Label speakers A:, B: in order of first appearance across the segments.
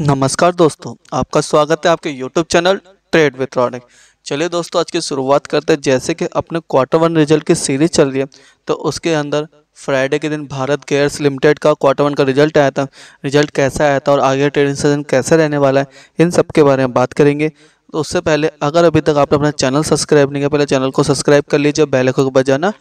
A: नमस्कार दोस्तों आपका स्वागत है आपके YouTube channel trade with Ronik चलिए दोस्तों आज की शुरुआत करते हैं जैसे कि अपने क्वार्टर वन रिजल्ट की सीरीज चल रही है तो उसके अंदर फ्राइडे के दिन भारत गैस लिमिटेड का क्वार्टर वन का रिजल्ट आया था रिजल्ट कैसा आया था और आगे ट्रेडिंग सेशन कैसे रहने वाला है इन सब के बारे में बात करेंगे तो उससे पहले अगर अभी तक आपने अपना चैनल सब्सक्राइब नहीं किया पहले चैनल को सब्सक्राइब कर लीजिए बेल आइकन को बजाना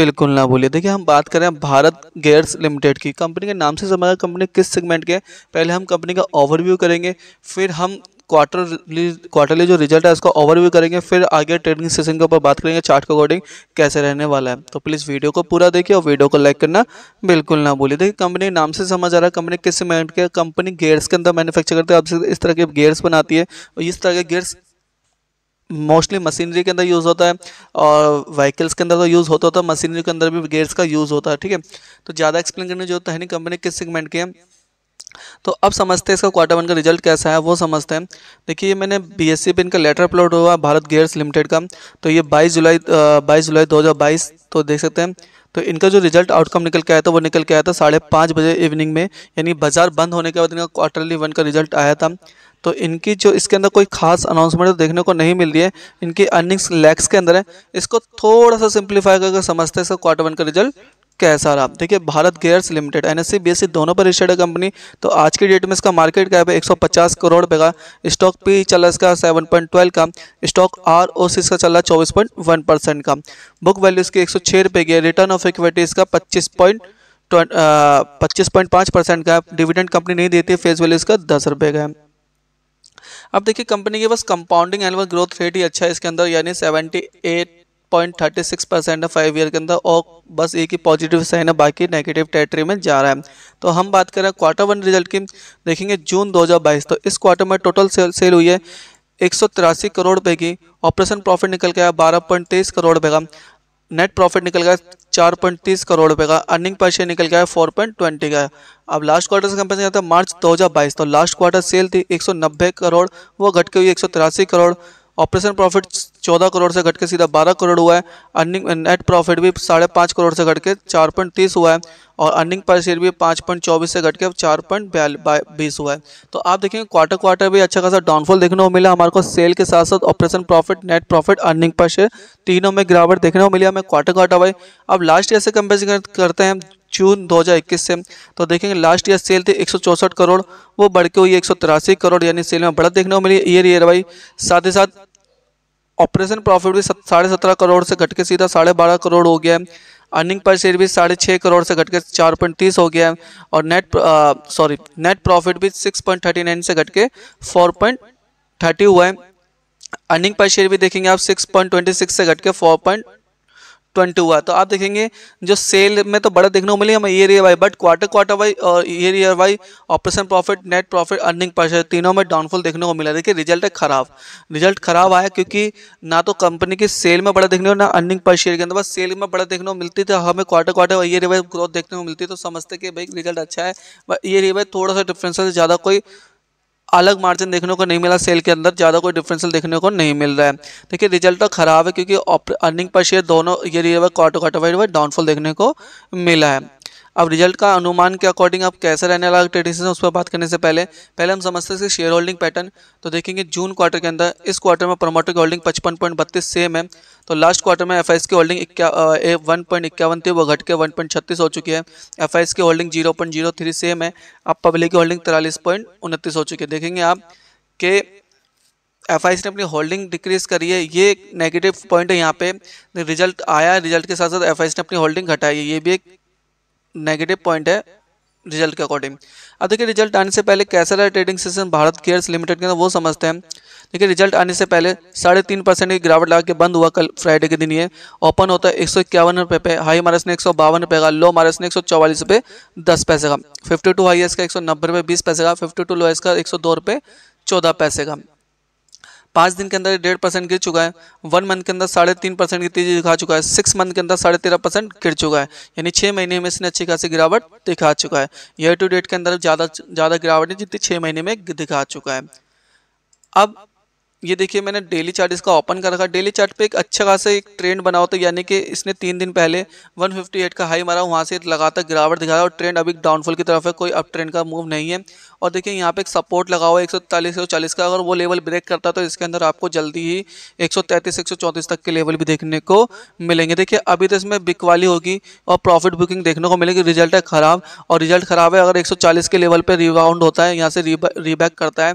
A: बिल्कुल ना भूलिए देखिए हम बात करें भारत गेयर्स लिमिटेड की कंपनी के नाम से समझा कंपनी किस सेगमेंट के पहले हम कंपनी का ओवरव्यू करेंगे फिर हम क्वार्टरली क्वार्टरली जो रिजल्ट है उसका ओवरव्यू करेंगे फिर आगे ट्रेडिंग सेशन के ऊपर बात करेंगे चार्ट के अकॉर्डिंग कैसे रहने वाला है तो प्लीज़ वीडियो को पूरा देखिए और वीडियो को लाइक करना बिल्कुल ना भूलिए देखिए कंपनी नाम से समझ आ रहा है कंपनी किस सीमेंट के कंपनी गेयर्स के अंदर मैनुफैक्चर करती है अब इस तरह के गेयर्स बनाती है और इस तरह के गेयर्स मोस्टली मशीनरी के अंदर यूज़ होता है और व्हीकल्स के अंदर तो यूज़ होता होता है मशीनरी के अंदर भी गेयर्स का यूज़ होता है ठीक है तो ज़्यादा एक्सप्लेन करने जो होता है नहीं कंपनी किस सेगमेंट की हैं तो अब समझते हैं इसका क्वार्टर वन का रिजल्ट कैसा है वो समझते हैं देखिए मैंने बी एस सी पे इनका लेटर अपलोड हुआ भारत गेयर्स लिमिटेड का तो ये 22 जुलाई बाईस जुलाई 2022 तो देख सकते हैं तो इनका जो रिजल्ट आउटकम निकल के आया था वो निकल के आया था साढ़े पाँच बजे इवनिंग में यानी बाजार बंद होने के बाद इनका क्वार्टरली वन का रिजल्ट आया था तो इनकी जो इसके अंदर कोई खास अनाउंसमेंट तो देखने को नहीं मिल रही है इनकी अर्निंग्स लैक्स के अंदर है इसको थोड़ा सा सिंप्लीफाई करके समझते हैं इसका क्वार्टर वन का रिजल्ट कैसा आप देखिए Bharat gears limited N S दोनों पर रजिस्टर्ड है कंपनी तो आज की डेट में इसका मार्केट कैप है 150 करोड़ रुपये का स्टॉक पी चल रहा है इसका ट्वेल्व का स्टॉक आर ओ सी इसका चल रहा है वन परसेंट का बुक वैल्यू इसकी एक सौ छः रुपये की है रिटर्न ऑफ इक्विटी इसका पच्चीस पॉइंट पच्चीस पॉइंट पाँच परसेंट का डिविडेंड कंपनी नहीं देती फेस वैल्यू इसका दस रुपये का है अब देखिए कंपनी के पास कंपाउंडिंग एनुअल ग्रोथ रेट ही अच्छा है इसके अंदर यानी seventy eight point thirty six percent है फाइव ईयर के अंदर और बस एक ही पॉजिटिव साइन है बाकी नेगेटिव टेरेटरी में जा रहा है तो हम बात करें क्वार्टर वन रिजल्ट की देखेंगे जून 2022 तो इस क्वार्टर में टोटल सेल, सेल हुई है एक सौ तिरासी करोड़ रुपये की ऑपरेशन प्रॉफिट निकल गया बारह पॉइंट तेईस करोड़ रुपये का नेट प्रॉफिट निकल गया चार पॉइंट तीस करोड़ रुपये का अर्निंग पर शेयर निकल गया फोर पॉइंट ट्वेंटी का अब लास्ट क्वार्टर से कंपेयर किया था मार्च बाईस तो लास्ट क्वार्टर सेल थी एक सौ नब्बे करोड़ वो घटके हुई एक सौ तिरासी करोड़ ऑपरेशन प्रॉफिट चौदह करोड़ से घट के सीधा बारह करोड़ हुआ है अर्निंग नेट प्रॉफिट भी साढ़े पाँच करोड़ से घट के चार पॉइंट तीस हुआ है और अर्निंग पर शेयर भी पाँच पॉइंट चौबीस से घट के चार पॉइंट बीस हुआ है तो आप देखेंगे क्वार्टर क्वार्टर भी अच्छा खासा डाउनफॉल देखने को मिला हमारे को सेल के साथ साथ operation profit net profit earning per share तीनों में गिरावट देखने को मिली हमें क्वार्टर क्वार्टर भाई अब लास्ट ईयर से कंपेरिजन करते हैं जून 2021 से तो देखेंगे लास्ट ईयर सेल थी एक करोड़ वो बढ़ के हुई एक करोड़ यानी सेल में बढ़त देखने को मिली ईयर ईयर भाई साथ ही साथ ऑपरेशन प्रॉफिट भी साढ़े सत्रह करोड़ से घट के सीधा साढ़े बारह करोड़ हो गया है अर्निंग पर शेयर भी साढ़े छः करोड़ से घट के चार पॉइंट तीस हो गया है और नेट सॉरी नेट प्रॉफिट भी सिक्स पॉइंट थर्टी नाइन से घट के फोर पॉइंट थर्टी हुआ है अर्निंग पर शेयर भी देखेंगे आप सिक्स पॉइंट ट्वेंटी सिक्स से घट के फोर पॉइंट ट्वेंटी हुआ तो आप देखेंगे जो सेल में तो बड़ा देखने को हमें year year Y but quarter quarter Y और year year Y operation profit net profit earning per तीनों में डाउनफॉल देखने को मिला देखिए रिजल्ट है खराब रिजल्ट खराब आया क्योंकि ना तो कंपनी की सेल में बड़ा देखने को ना अर्निंग पर शेयर के अंदर बस सेल में बड़ा देखने को मिलती थी हमें quarter quarter year year Y growth देखने को मिलती तो समझते कि भाई रिजल्ट अच्छा है ईयर ईयर वाई थोड़ा सा डिफ्रेंस ज़्यादा कोई अलग मार्जिन देखने को नहीं मिला सेल के अंदर ज़्यादा कोई डिफरेंशियल देखने को नहीं मिल रहा है देखिए रिजल्ट तो खराब है क्योंकि अर्निंग पर शेयर दोनों ये quarter quarter wide wide downfall देखने को मिला है अब रिजल्ट का अनुमान के अकॉर्डिंग अब कैसे रहने वाला ट्रेडिशन उस पर बात करने से पहले पहले हम समझते हैं शेयर होल्डिंग पैटर्न तो देखेंगे जून क्वार्टर के अंदर इस क्वार्टर में प्रमोटर की होल्डिंग पचपन पॉइंट बत्तीस सेम है तो लास्ट क्वार्टर में एफ की होल्डिंग वन पॉइंट इक्यावन थी वो घट के वन पॉइंट छत्तीस हो चुकी है एफ की holding zero point zero three same है अब पब्लिक की होल्डिंग तिरालीस पॉइंट उनतीस हो चुकी है देखेंगे आप के एफ ने अपनी होल्डिंग डिक्रीज करी है ये एक नेगेटिव पॉइंट है यहाँ पे रिजल्ट आया रिजल्ट के साथ साथ एफ ने अपनी होल्डिंग घटाई है ये भी एक नेगेटिव पॉइंट है रिजल्ट के अकॉर्डिंग अब देखिए रिजल्ट आने से पहले कैसा रहा trading session Bharat cares limited के अंदर तो वो समझते हैं देखिए रिजल्ट आने से पहले साढ़े तीन परसेंट की गिरावट लगा के बंद हुआ कल फ्राइडे के दिन ये ओपन होता है एक सौ इक्यावन रुपये पे हाई मारस ने एक सौ बावन रुपये का लो मारस ने एक सौ चौवालीस रुपये दस पैसे का फिफ्टी टू हाई एस का एक सौ नब्बे रुपये बीस पैसे का फिफ्टी टू लो एस का एक सौ दो रुपये चौदह पैसे का पाँच दिन के अंदर डेढ़ परसेंट गिर चुका है वन मंथ के अंदर साढ़े तीन परसेंट की तेजी दिखा चुका है सिक्स मंथ के अंदर साढ़े तेरह परसेंट गिर चुका है यानी छः महीने में इसने अच्छी खासी गिरावट दिखा चुका है ईयर टू डेट के अंदर ज़्यादा ज़्यादा गिरावट है जितनी छः महीने में दिखा चुका है अब ये देखिए मैंने डेली चार्ट इसका ओपन कर रखा डेली चार्ट पे एक अच्छा खासा एक ट्रेंड बना होता तो है यानी कि इसने तीन दिन पहले 158 का हाई मारा वहाँ से लगातार गिरावट दिखा रहा है और ट्रेंड अभी डाउनफॉल की तरफ है कोई अप ट्रेंड का मूव नहीं है और देखिए यहाँ पे एक सपोर्ट लगा हुआ है एक सौ का अगर वो लेवल ब्रेक करता है तो इसके अंदर आपको जल्दी ही एक सौ तक के लेवल भी देखने को मिलेंगे देखिए अभी तो इसमें बिकवाली होगी और प्रॉफिट बुकिंग देखने को मिलेगी रिजल्ट है ख़राब और रिजल्ट ख़राब है अगर एक के लेवल पर रिबाउंड होता है यहाँ से रीबैक करता है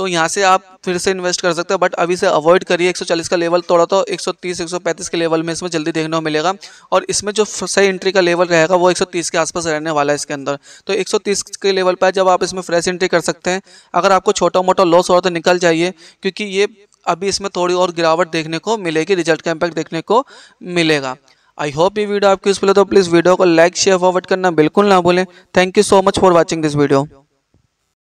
A: तो यहाँ से आप फिर से इन्वेस्ट कर सकते हो बट अभी से अवॉइड करिए 140 का लेवल थोड़ा तो 130 135 के लेवल में इसमें जल्दी देखने को मिलेगा और इसमें जो सही एंट्री का लेवल रहेगा वो 130 के आसपास रहने वाला है इसके अंदर तो 130 के लेवल पर जब आप इसमें फ्रेश एंट्री कर सकते हैं अगर आपको छोटा मोटा लॉस हो रहा तो निकल जाइए क्योंकि ये अभी इसमें थोड़ी और गिरावट देखने को मिलेगी रिजल्ट का इम्पैक्ट देखने को मिलेगा आई होप ये वीडियो आपकी उस तो प्लीज़ वीडियो को लाइक शेयर फॉरवर्ड करना बिल्कुल ना भूलें thank you so much for watching this video